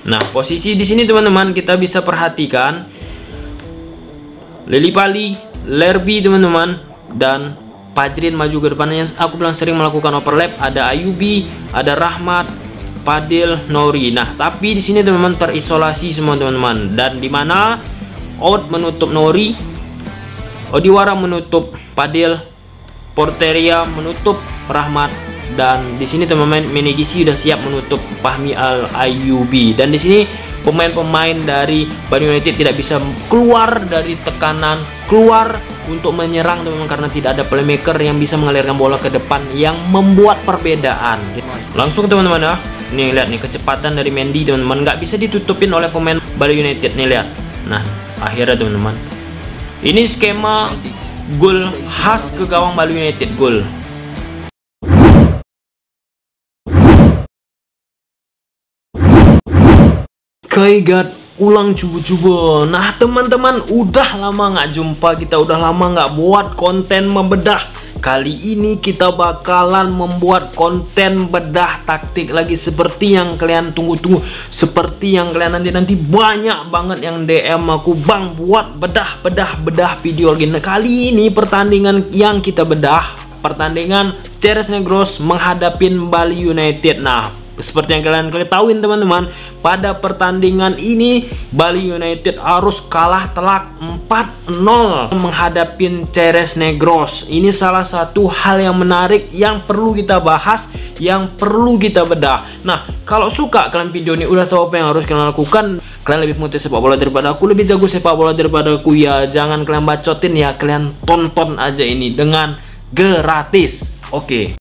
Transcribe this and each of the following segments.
Nah, posisi di sini teman-teman kita bisa perhatikan Lili Pali, Lerby teman-teman dan Pajrin maju ke depannya. Aku bilang sering melakukan overlap, ada Ayubi, ada Rahmat, Padil, Nori. Nah, tapi di sini teman-teman terisolasi semua teman-teman dan di mana Out menutup Nori, Odiwara menutup Padil, Porteria menutup Rahmat dan di sini teman-teman Menegisi sudah siap menutup Fahmi Al Ayubi dan di sini pemain-pemain dari Bali United tidak bisa keluar dari tekanan keluar untuk menyerang teman-teman karena tidak ada playmaker yang bisa mengalirkan bola ke depan yang membuat perbedaan langsung teman-teman ya nih lihat nih kecepatan dari Mendy teman-teman nggak bisa ditutupin oleh pemain Bali United nih lihat nah akhirnya teman-teman ini skema gol khas ke gawang Bali United gol Kaigat ulang cubu-cubu. Nah teman-teman udah lama nggak jumpa kita udah lama nggak buat konten membedah. Kali ini kita bakalan membuat konten bedah taktik lagi seperti yang kalian tunggu-tunggu Seperti yang kalian nanti-nanti banyak banget yang DM aku Bang buat bedah-bedah-bedah video lagi Nah kali ini pertandingan yang kita bedah Pertandingan Steres Negros menghadapin Bali United Nah seperti yang kalian ketahui teman-teman, pada pertandingan ini Bali United harus kalah telak 4-0 menghadapi Ceres Negros. Ini salah satu hal yang menarik yang perlu kita bahas, yang perlu kita bedah. Nah, kalau suka kalian video ini udah tahu apa yang harus kalian lakukan. Kalian lebih mengerti sepak bola daripada aku, lebih jago sepak bola daripada aku ya. Jangan kalian bacotin ya, kalian tonton aja ini dengan gratis. Oke. Okay.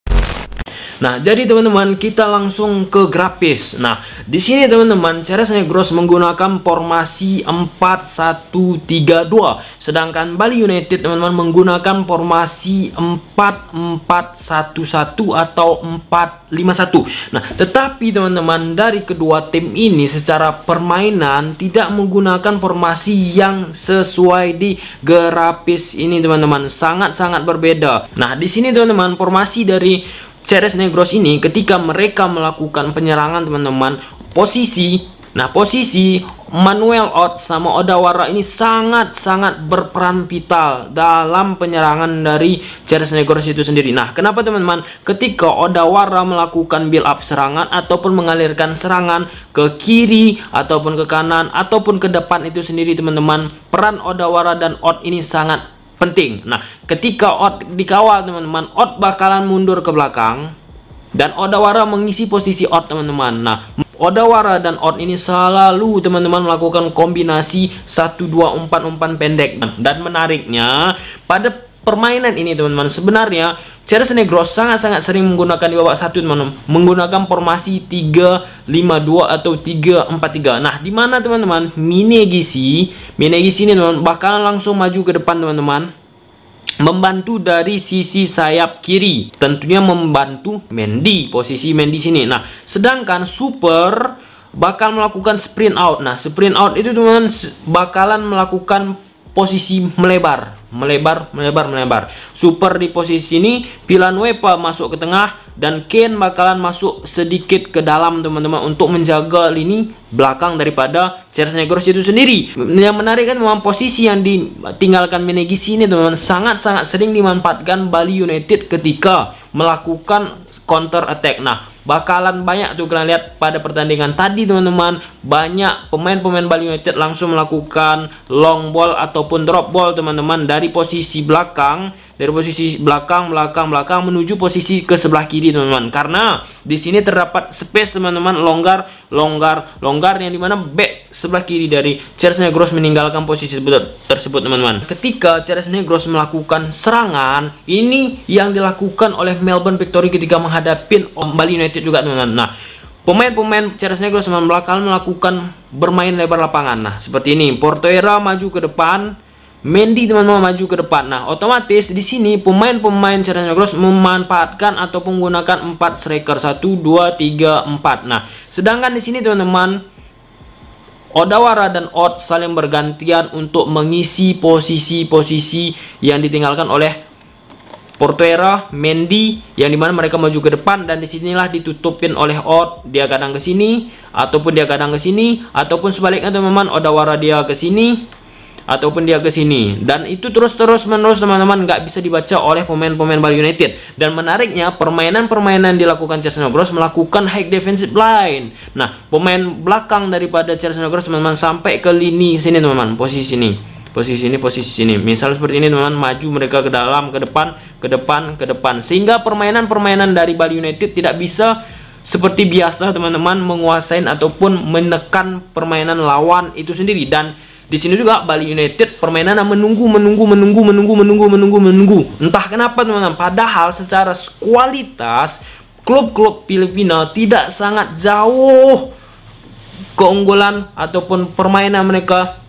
Nah, jadi teman-teman kita langsung ke grafis. Nah, di sini teman-teman cara saya Gross menggunakan formasi 4132, sedangkan Bali United teman-teman menggunakan formasi 4411 atau 451. Nah, tetapi teman-teman dari kedua tim ini secara permainan tidak menggunakan formasi yang sesuai di grafis ini teman-teman sangat-sangat berbeda. Nah, di sini teman-teman formasi dari Ceres Negros ini ketika mereka melakukan penyerangan teman-teman posisi nah posisi Manuel Ott sama Odawara ini sangat-sangat berperan vital dalam penyerangan dari Ceres Negros itu sendiri. Nah, kenapa teman-teman? Ketika Odawara melakukan build up serangan ataupun mengalirkan serangan ke kiri ataupun ke kanan ataupun ke depan itu sendiri teman-teman, peran Odawara dan Ott ini sangat penting. Nah, ketika Ot dikawal teman-teman, Ot bakalan mundur ke belakang dan Odawara mengisi posisi Ot teman-teman. Nah, Odawara dan Ot ini selalu teman-teman melakukan kombinasi satu dua umpan-umpan pendek. dan menariknya pada permainan ini teman-teman sebenarnya Ceres Negro sangat-sangat sering menggunakan di babak satu teman-teman menggunakan formasi 352 atau 343 nah di mana teman-teman Minegisi Minegisi ini teman-teman bakalan langsung maju ke depan teman-teman membantu dari sisi sayap kiri tentunya membantu Mendy posisi Mendy sini nah sedangkan super bakal melakukan sprint out nah sprint out itu teman, -teman bakalan melakukan posisi melebar, melebar, melebar, melebar. Super di posisi ini, pilihan Wepa masuk ke tengah dan Kane bakalan masuk sedikit ke dalam teman-teman untuk menjaga lini belakang daripada Charles Negros itu sendiri. Yang menarik kan memang posisi yang ditinggalkan Menegisi ini teman-teman sangat-sangat sering dimanfaatkan Bali United ketika melakukan counter attack. Nah, bakalan banyak tuh kalian lihat pada pertandingan tadi teman-teman banyak pemain-pemain Bali United langsung melakukan long ball ataupun drop ball teman-teman dari posisi belakang dari posisi belakang, belakang, belakang menuju posisi ke sebelah kiri, teman-teman. Karena di sini terdapat space, teman-teman, longgar, longgar, longgar yang dimana back sebelah kiri dari Charles Negros meninggalkan posisi tersebut, teman-teman. Ketika Charles Negros melakukan serangan, ini yang dilakukan oleh Melbourne Victory ketika menghadapi Bali United juga, teman-teman. Nah, Pemain-pemain Ceres Negros belakang melakukan bermain lebar lapangan. Nah, seperti ini. Portoera maju ke depan, Mendy teman-teman maju ke depan. Nah, otomatis di sini pemain-pemain Serena Cross memanfaatkan atau menggunakan 4 striker 1 2 3 4. Nah, sedangkan di sini teman-teman Odawara dan Ott saling bergantian untuk mengisi posisi-posisi yang ditinggalkan oleh Portuera, Mendy yang dimana mereka maju ke depan dan disinilah ditutupin oleh Ott dia kadang ke sini ataupun dia kadang ke sini ataupun sebaliknya teman-teman Odawara dia ke sini ataupun dia ke sini dan itu terus-terus menerus teman-teman nggak bisa dibaca oleh pemain-pemain Bali United dan menariknya permainan-permainan dilakukan Chelsea Gross melakukan high defensive line nah pemain belakang daripada Chelsea Gross teman-teman sampai ke lini sini teman-teman posisi ini posisi ini posisi ini misal seperti ini teman maju mereka ke dalam ke depan ke depan ke depan sehingga permainan-permainan dari Bali United tidak bisa seperti biasa teman-teman menguasain ataupun menekan permainan lawan itu sendiri dan di sini juga Bali United permainannya menunggu, menunggu, menunggu, menunggu, menunggu, menunggu, menunggu. Entah kenapa teman-teman. Padahal secara kualitas klub-klub Filipina tidak sangat jauh keunggulan ataupun permainan mereka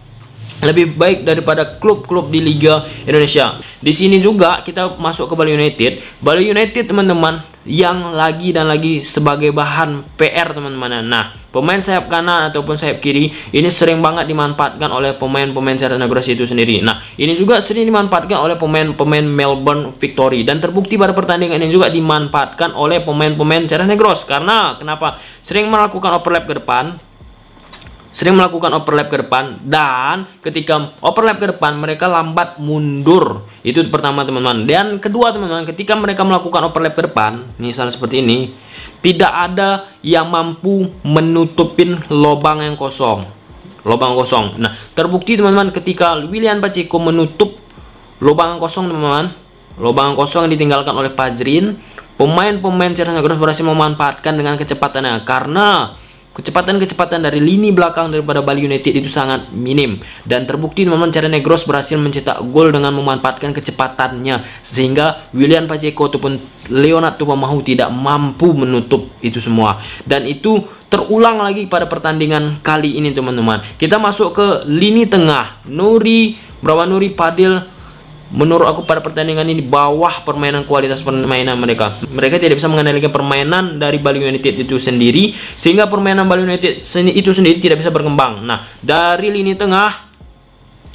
lebih baik daripada klub-klub di Liga Indonesia. Di sini juga kita masuk ke Bali United. Bali United teman-teman yang lagi dan lagi sebagai bahan PR teman-teman. Nah, pemain sayap kanan ataupun sayap kiri ini sering banget dimanfaatkan oleh pemain-pemain Serena Negros itu sendiri. Nah, ini juga sering dimanfaatkan oleh pemain-pemain Melbourne Victory dan terbukti pada pertandingan ini juga dimanfaatkan oleh pemain-pemain Serena Negros. karena kenapa? Sering melakukan overlap ke depan sering melakukan overlap ke depan dan ketika overlap ke depan mereka lambat mundur itu pertama teman-teman dan kedua teman-teman ketika mereka melakukan overlap ke depan misalnya seperti ini tidak ada yang mampu menutupin lubang yang kosong lubang kosong nah terbukti teman-teman ketika William Pacheco menutup lubang kosong teman-teman lubang kosong yang ditinggalkan oleh Pazrin pemain-pemain Cerdas berhasil memanfaatkan dengan kecepatannya karena Kecepatan-kecepatan dari lini belakang daripada Bali United itu sangat minim dan terbukti teman-teman cara Negros berhasil mencetak gol dengan memanfaatkan kecepatannya sehingga William Pacheco ataupun Leonard Tupamahu tidak mampu menutup itu semua dan itu terulang lagi pada pertandingan kali ini teman-teman. Kita masuk ke lini tengah Nuri Brawanuri Padil Menurut aku pada pertandingan ini bawah permainan kualitas permainan mereka. Mereka tidak bisa mengendalikan permainan dari Bali United itu sendiri sehingga permainan Bali United itu sendiri tidak bisa berkembang. Nah, dari lini tengah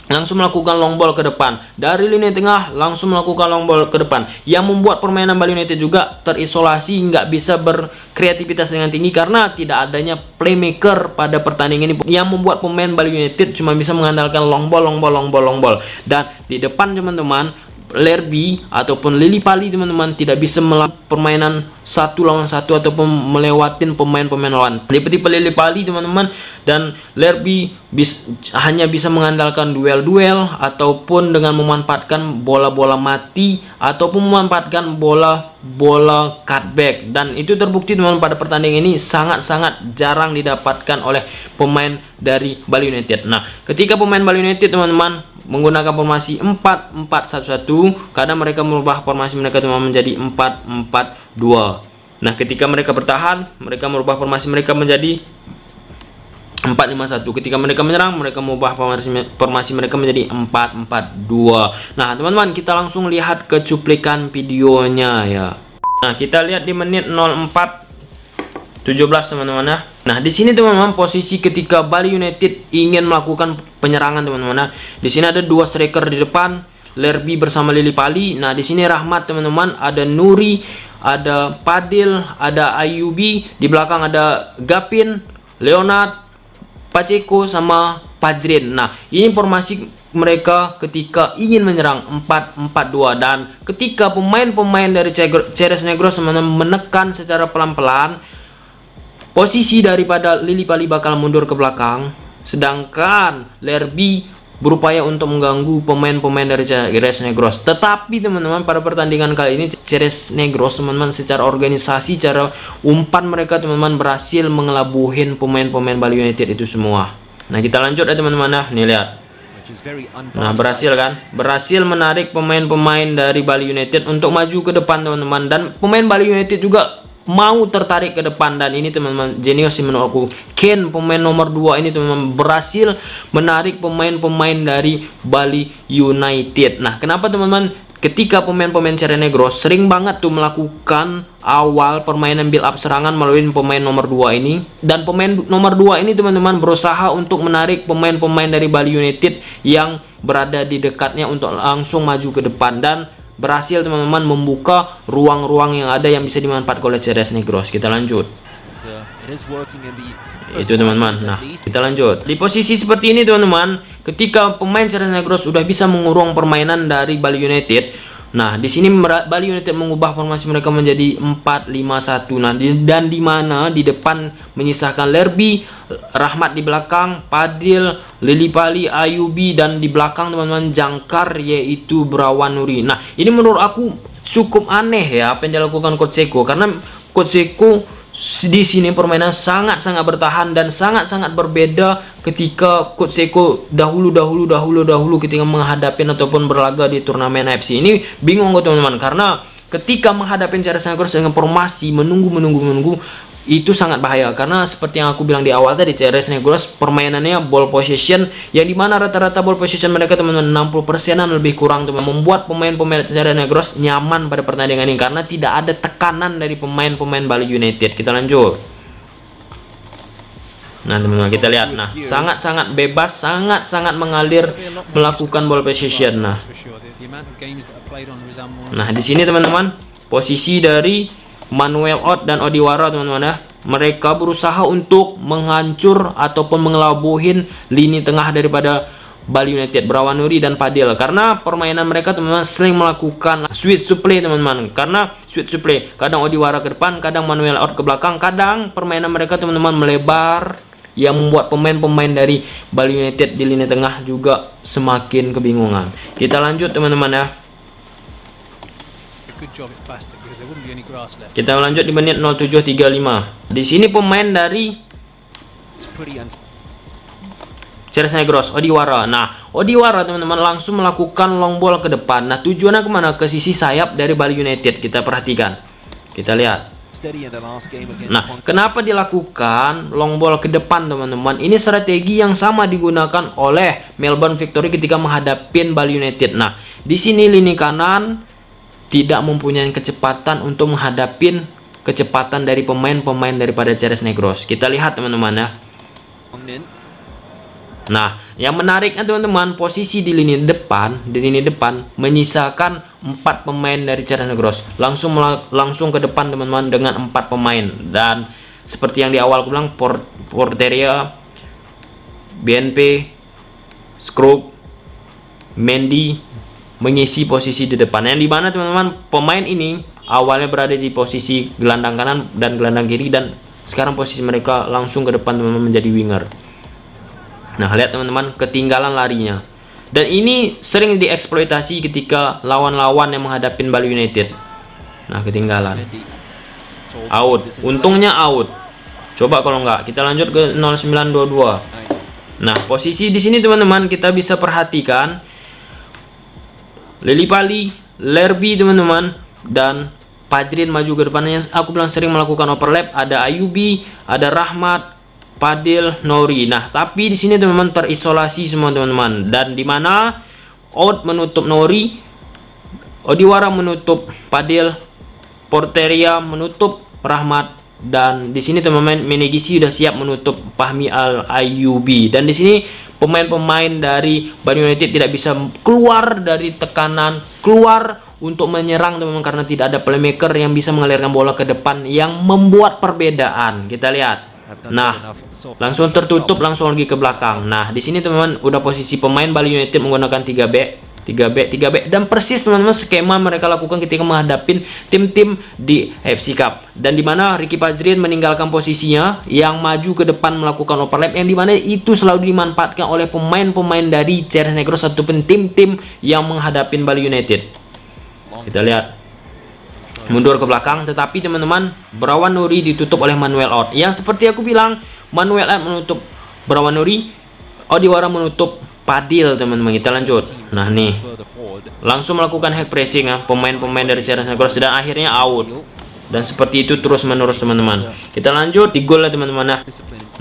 langsung melakukan long ball ke depan dari lini tengah langsung melakukan long ball ke depan yang membuat permainan Bali United juga terisolasi nggak bisa berkreativitas dengan tinggi karena tidak adanya playmaker pada pertandingan ini yang membuat pemain Bali United cuma bisa mengandalkan long ball long ball long ball long ball dan di depan teman-teman Lerby ataupun Lili Pali teman-teman tidak bisa melakukan permainan satu lawan satu ataupun melewatin pemain-pemain lawan. Tipe-tipe Lili Pali teman-teman dan Lerby bis, hanya bisa mengandalkan duel-duel ataupun dengan memanfaatkan bola-bola mati ataupun memanfaatkan bola bola cutback dan itu terbukti teman pada pertandingan ini sangat-sangat jarang didapatkan oleh pemain dari Bali United. Nah, ketika pemain Bali United teman-teman menggunakan formasi 4-4-1-1, kadang mereka merubah formasi mereka teman menjadi 4-4-2. Nah, ketika mereka bertahan, mereka merubah formasi mereka menjadi 451 ketika mereka menyerang mereka mengubah formasi mereka menjadi 442 nah teman-teman kita langsung lihat ke cuplikan videonya ya nah kita lihat di menit 04 17 teman-teman ya. Nah, di sini teman-teman posisi ketika Bali United ingin melakukan penyerangan teman-teman ya. Di sini ada dua striker di depan, Lerby bersama Lili Pali. Nah, di sini Rahmat teman-teman, ada Nuri, ada Padil, ada Ayubi, di belakang ada Gapin, Leonard, Pacheco sama Pajrin. Nah, ini informasi mereka ketika ingin menyerang 4-4-2 dan ketika pemain-pemain dari Ceres Negros menekan secara pelan-pelan posisi daripada Lili Pali bakal mundur ke belakang sedangkan Lerby berupaya untuk mengganggu pemain-pemain dari Ceres Negros. Tetapi teman-teman pada pertandingan kali ini Ceres Negros teman-teman secara organisasi cara umpan mereka teman-teman berhasil mengelabuhin pemain-pemain Bali United itu semua. Nah kita lanjut ya teman-teman nah nih lihat. Nah berhasil kan Berhasil menarik pemain-pemain dari Bali United Untuk maju ke depan teman-teman Dan pemain Bali United juga mau tertarik ke depan dan ini teman-teman jenius sih menurut Ken pemain nomor 2 ini teman-teman berhasil menarik pemain-pemain dari Bali United nah kenapa teman-teman ketika pemain-pemain Negro sering banget tuh melakukan awal permainan build up serangan melalui pemain nomor 2 ini dan pemain nomor 2 ini teman-teman berusaha untuk menarik pemain-pemain dari Bali United yang berada di dekatnya untuk langsung maju ke depan dan berhasil teman-teman membuka ruang-ruang yang ada yang bisa dimanfaatkan oleh Ceres Negros. Kita lanjut. Itu teman-teman. Nah, kita lanjut. Di posisi seperti ini teman-teman, ketika pemain Ceres Negros sudah bisa mengurung permainan dari Bali United, Nah, di sini Bali United mengubah formasi mereka menjadi 4-5-1. Nah, di, dan di mana di depan menyisakan Lerby, Rahmat di belakang, Padil, Lili Pali, Ayubi dan di belakang teman-teman jangkar yaitu Brawan Nuri. Nah, ini menurut aku cukup aneh ya apa yang dilakukan Coach Seko. karena Coach Seko di sini permainan sangat-sangat bertahan dan sangat-sangat berbeda ketika Coach Seko dahulu dahulu dahulu dahulu ketika menghadapi ataupun berlaga di turnamen AFC ini bingung kok teman-teman karena ketika menghadapi cara Sangkers dengan formasi menunggu menunggu menunggu itu sangat bahaya karena seperti yang aku bilang di awal tadi CRS Negros permainannya ball position yang dimana rata-rata ball position mereka teman-teman 60 persenan lebih kurang teman membuat pemain-pemain CRS Negros nyaman pada pertandingan ini karena tidak ada tekanan dari pemain-pemain Bali United kita lanjut Nah teman-teman kita lihat nah sangat-sangat bebas sangat-sangat mengalir melakukan ball position nah Nah di sini teman-teman posisi dari Manuel Ott dan Odiwara teman-teman ya. Mereka berusaha untuk menghancur ataupun mengelabuhin lini tengah daripada Bali United Brawanuri dan Padel karena permainan mereka teman-teman sering melakukan switch to play teman-teman karena switch to play kadang Odiwara ke depan kadang Manuel Out ke belakang kadang permainan mereka teman-teman melebar yang membuat pemain-pemain dari Bali United di lini tengah juga semakin kebingungan kita lanjut teman-teman ya kita lanjut di menit 0735. Di sini pemain dari Cersei Gross, Odiwara. Nah, Odiwara teman-teman langsung melakukan long ball ke depan. Nah, tujuannya kemana? Ke sisi sayap dari Bali United. Kita perhatikan. Kita lihat. Nah, kenapa dilakukan long ball ke depan, teman-teman? Ini strategi yang sama digunakan oleh Melbourne Victory ketika menghadapi Bali United. Nah, di sini lini kanan tidak mempunyai kecepatan untuk menghadapi kecepatan dari pemain-pemain daripada Ceres Negros. Kita lihat teman-teman ya. Nah, yang menariknya teman-teman, posisi di lini depan, di lini depan menyisakan empat pemain dari Ceres Negros. Langsung langsung ke depan teman-teman dengan empat pemain dan seperti yang di awal aku bilang Port Porteria, BNP, Scrooge, Mendy, mengisi posisi di depan yang mana teman-teman pemain ini awalnya berada di posisi gelandang kanan dan gelandang kiri dan sekarang posisi mereka langsung ke depan teman-teman menjadi winger nah lihat teman-teman ketinggalan larinya dan ini sering dieksploitasi ketika lawan-lawan yang menghadapi Bali United nah ketinggalan out untungnya out coba kalau nggak kita lanjut ke 0922 nah posisi di sini teman-teman kita bisa perhatikan Lili Pali, Lerby teman-teman, dan Pajrin maju ke depannya. Aku bilang sering melakukan overlap. Ada Ayubi, ada Rahmat, Padil, Nori. Nah, tapi di sini teman-teman terisolasi semua teman-teman. Dan di mana Out menutup Nori, Odiwara menutup Padil, Porteria menutup Rahmat dan di sini teman-teman Menegisi sudah siap menutup Fahmi Al Ayubi dan di sini pemain-pemain dari Bali United tidak bisa keluar dari tekanan, keluar untuk menyerang teman-teman karena tidak ada playmaker yang bisa mengalirkan bola ke depan yang membuat perbedaan. Kita lihat. Nah, langsung tertutup langsung lagi ke belakang. Nah, di sini teman-teman udah posisi pemain Bali United menggunakan 3 back 3B 3B dan persis teman-teman skema mereka lakukan ketika menghadapi tim-tim di FC Cup dan mana Ricky Fajrin meninggalkan posisinya yang maju ke depan melakukan overlap yang mana itu selalu dimanfaatkan oleh pemain-pemain dari Cerro Negro ataupun tim-tim yang menghadapi Bali United kita lihat mundur ke belakang tetapi teman-teman Berawan Nuri ditutup oleh Manuel Out yang seperti aku bilang Manuel Out menutup Berawan Nuri Odiwara menutup Padil teman-teman kita lanjut nah nih langsung melakukan hack pressing ya pemain-pemain dari Ceren Cross dan akhirnya out dan seperti itu terus menerus teman-teman kita lanjut di gol lah ya, teman-teman nah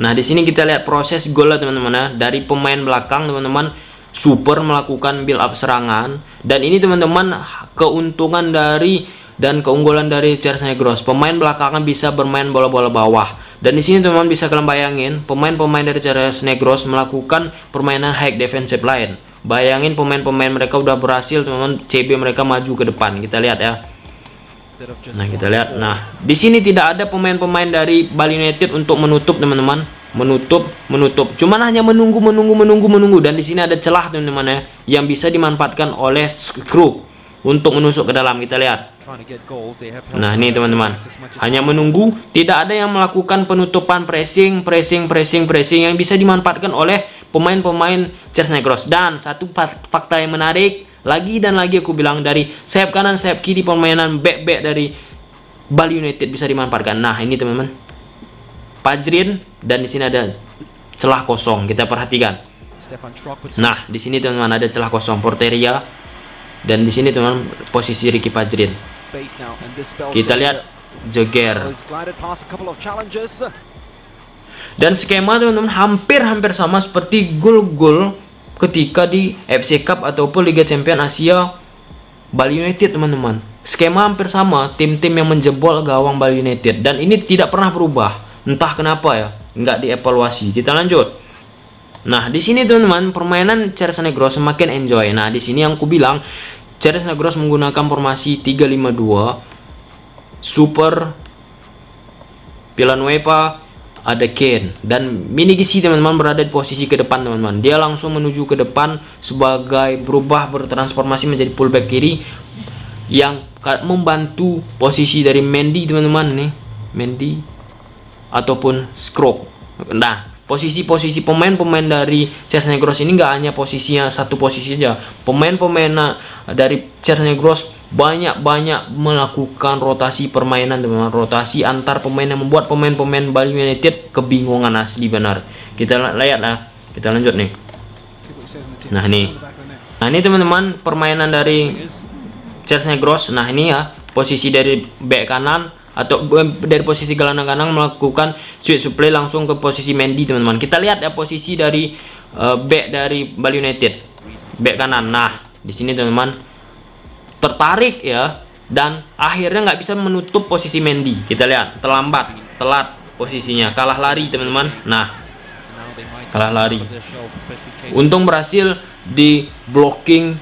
nah di sini kita lihat proses gol lah ya, teman-teman dari pemain belakang teman-teman super melakukan build up serangan dan ini teman-teman keuntungan dari dan keunggulan dari Cersanegros pemain belakangan bisa bermain bola-bola bawah dan di sini teman-teman bisa kalian bayangin pemain-pemain dari Charles Negros melakukan permainan high defensive line. Bayangin pemain-pemain mereka udah berhasil teman-teman CB mereka maju ke depan. Kita lihat ya. Nah, kita lihat. Nah, di sini tidak ada pemain-pemain dari Bali United untuk menutup teman-teman. Menutup, menutup. Cuman hanya menunggu, menunggu, menunggu, menunggu dan di sini ada celah teman-teman ya yang bisa dimanfaatkan oleh Screw untuk menusuk ke dalam kita lihat nah ini teman-teman hanya menunggu tidak ada yang melakukan penutupan pressing pressing pressing pressing yang bisa dimanfaatkan oleh pemain-pemain Chelsea Negros dan satu fakta yang menarik lagi dan lagi aku bilang dari sayap kanan sayap kiri permainan back-back dari Bali United bisa dimanfaatkan nah ini teman-teman Pajrin dan di sini ada celah kosong kita perhatikan nah di sini teman-teman ada celah kosong Porteria dan di sini teman posisi Ricky Pajrin. Kita lihat Joger. Oh, dan skema teman-teman hampir-hampir sama seperti gol-gol ketika di FC Cup ataupun Liga Champion Asia Bali United teman-teman. Skema hampir sama tim-tim yang menjebol gawang Bali United dan ini tidak pernah berubah. Entah kenapa ya, nggak dievaluasi. Kita lanjut. Nah, di sini teman-teman, permainan Ceres Negros semakin enjoy. Nah, di sini yang ku bilang Ceres Negros menggunakan formasi 352 super Villanueva ada Kane dan mini gisi teman-teman berada di posisi ke depan teman-teman. Dia langsung menuju ke depan sebagai berubah bertransformasi menjadi pullback kiri yang membantu posisi dari Mendy teman-teman nih, Mendy ataupun Skrok. Nah, posisi-posisi pemain-pemain dari Chelsea Negros ini nggak hanya posisinya satu posisi aja pemain-pemain eh, dari Chelsea Negros banyak-banyak melakukan rotasi permainan teman rotasi antar pemain yang membuat pemain-pemain Bali United kebingungan asli benar kita lihat lah kita lanjut nih nah ini nah ini teman-teman permainan dari Chelsea Negros nah ini ya posisi dari back kanan atau dari posisi gelandang-gelandang melakukan switch supply langsung ke posisi Mendy teman-teman kita lihat ya posisi dari uh, back dari Bali United back kanan nah di sini teman-teman tertarik ya dan akhirnya nggak bisa menutup posisi Mendy kita lihat terlambat telat posisinya kalah lari teman-teman nah kalah lari untung berhasil di blocking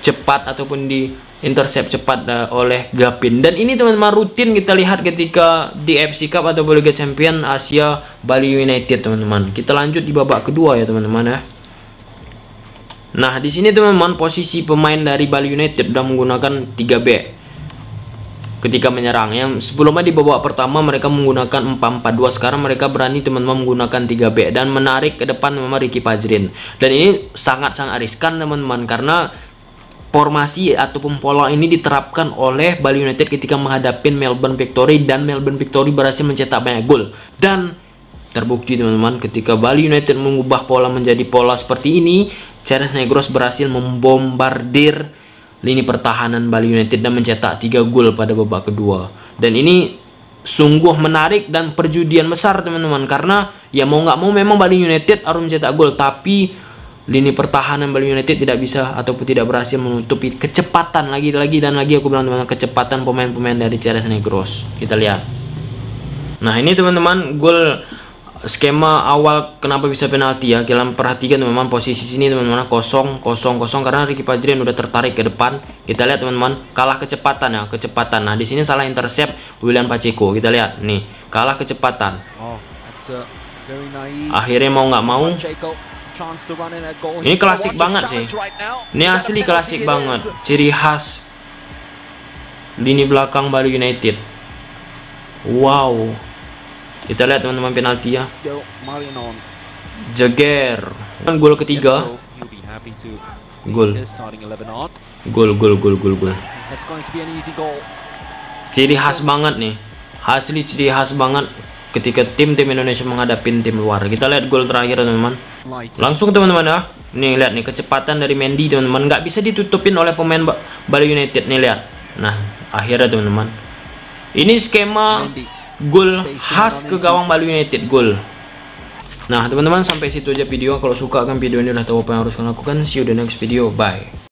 cepat ataupun di intercept cepat uh, oleh Gapin dan ini teman-teman rutin kita lihat ketika di FC Cup atau Liga Champion Asia Bali United teman-teman kita lanjut di babak kedua ya teman-teman ya nah di sini teman-teman posisi pemain dari Bali United sudah menggunakan 3B ketika menyerang yang sebelumnya di babak pertama mereka menggunakan 4-4-2 sekarang mereka berani teman-teman menggunakan 3B dan menarik ke depan memang Ricky Fajrin dan ini sangat-sangat riskan teman-teman karena formasi ataupun pola ini diterapkan oleh Bali United ketika menghadapi Melbourne Victory dan Melbourne Victory berhasil mencetak banyak gol dan terbukti teman-teman ketika Bali United mengubah pola menjadi pola seperti ini Ceres Negros berhasil membombardir lini pertahanan Bali United dan mencetak 3 gol pada babak kedua dan ini sungguh menarik dan perjudian besar teman-teman karena ya mau nggak mau memang Bali United harus mencetak gol tapi lini pertahanan Bali United tidak bisa ataupun tidak berhasil menutupi kecepatan lagi lagi dan lagi aku bilang teman-teman kecepatan pemain-pemain dari Ceres Negros kita lihat nah ini teman-teman gol skema awal kenapa bisa penalti ya kalian perhatikan teman-teman posisi sini teman-teman kosong kosong kosong karena Ricky Fajrian udah tertarik ke depan kita lihat teman-teman kalah kecepatan ya kecepatan nah di sini salah intercept William Pacheco kita lihat nih kalah kecepatan oh, akhirnya mau nggak mau ini klasik banget sih. Ini asli klasik banget. Ciri khas lini belakang Baru United. Wow. Kita lihat teman-teman penalti ya. Jager. Kan gol ketiga. Gol. Gol gol gol gol gol. Ciri khas banget nih. Asli ciri khas banget ketika tim-tim Indonesia menghadapi tim luar. Kita lihat gol terakhir teman-teman. Langsung teman-teman ya. Nih lihat nih kecepatan dari Mendy teman-teman nggak bisa ditutupin oleh pemain Bali United nih lihat. Nah, akhirnya teman-teman. Ini skema gol khas ke gawang Bali United gol. Nah, teman-teman sampai situ aja video. Kalau suka kan video ini udah tahu apa yang harus kalian lakukan. See you the next video. Bye.